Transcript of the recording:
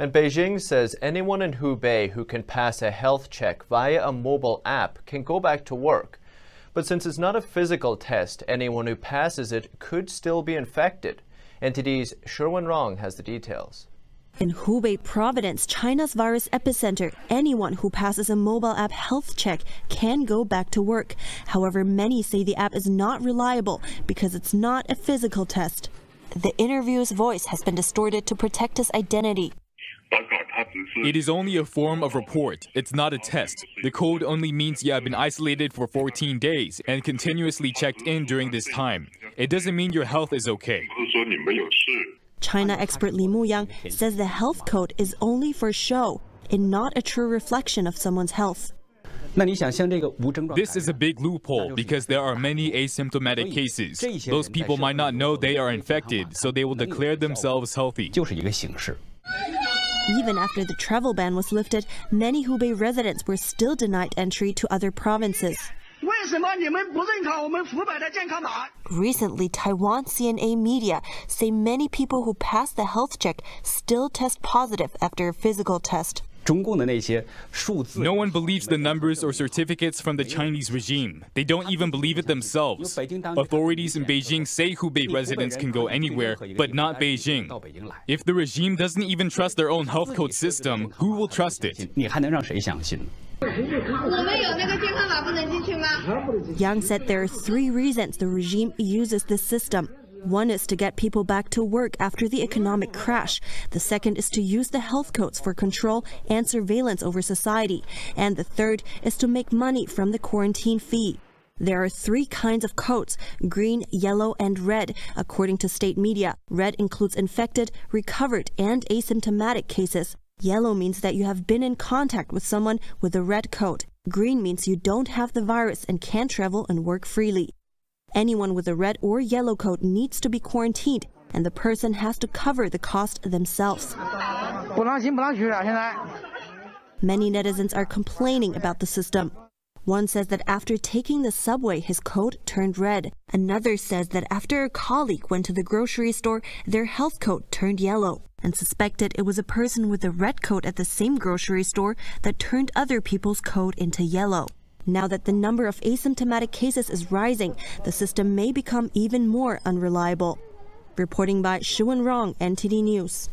And Beijing says anyone in Hubei who can pass a health check via a mobile app can go back to work. But since it's not a physical test, anyone who passes it could still be infected. NTD's Sherwin Rong has the details. In Hubei Providence, China's virus epicenter, anyone who passes a mobile app health check can go back to work. However, many say the app is not reliable because it's not a physical test. The interview's voice has been distorted to protect his identity. It is only a form of report. It's not a test. The code only means you have been isolated for 14 days and continuously checked in during this time. It doesn't mean your health is okay. China expert Li Muyang says the health code is only for show and not a true reflection of someone's health. This is a big loophole because there are many asymptomatic cases. Those people might not know they are infected, so they will declare themselves healthy. Even after the travel ban was lifted, many Hubei residents were still denied entry to other provinces. Recently, Taiwan CNA media say many people who pass the health check still test positive after a physical test. No one believes the numbers or certificates from the Chinese regime. They don't even believe it themselves. Authorities in Beijing say Hubei residents can go anywhere, but not Beijing. If the regime doesn't even trust their own health code system, who will trust it? Yang said there are three reasons the regime uses this system. One is to get people back to work after the economic crash. The second is to use the health codes for control and surveillance over society. And the third is to make money from the quarantine fee. There are three kinds of codes green, yellow, and red, according to state media. Red includes infected, recovered, and asymptomatic cases. Yellow means that you have been in contact with someone with a red coat. Green means you don't have the virus and can travel and work freely. Anyone with a red or yellow coat needs to be quarantined, and the person has to cover the cost themselves. Many netizens are complaining about the system. One says that after taking the subway, his coat turned red. Another says that after a colleague went to the grocery store, their health coat turned yellow and suspected it was a person with a red coat at the same grocery store that turned other people's coat into yellow. Now that the number of asymptomatic cases is rising, the system may become even more unreliable. Reporting by Shuan Rong, NTD News.